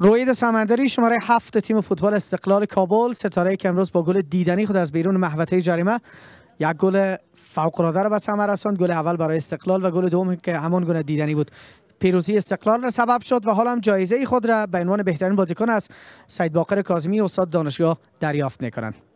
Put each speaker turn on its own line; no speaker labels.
روید سمندری شماره هفت تیم فوتبال استقلال کابل ستاره که امروز با گل دیدنی خود از بیرون محوطه جریمه یک گل فوق‌العاده را به ثمر رساند گل اول برای استقلال و گل دوم که همان گل دیدنی بود پیروزی استقلال را سبب شد و حالا هم جایزه خود را به عنوان بهترین بازیکن از سید باقر کاظمی استاد دانشگاه دریافت نکنند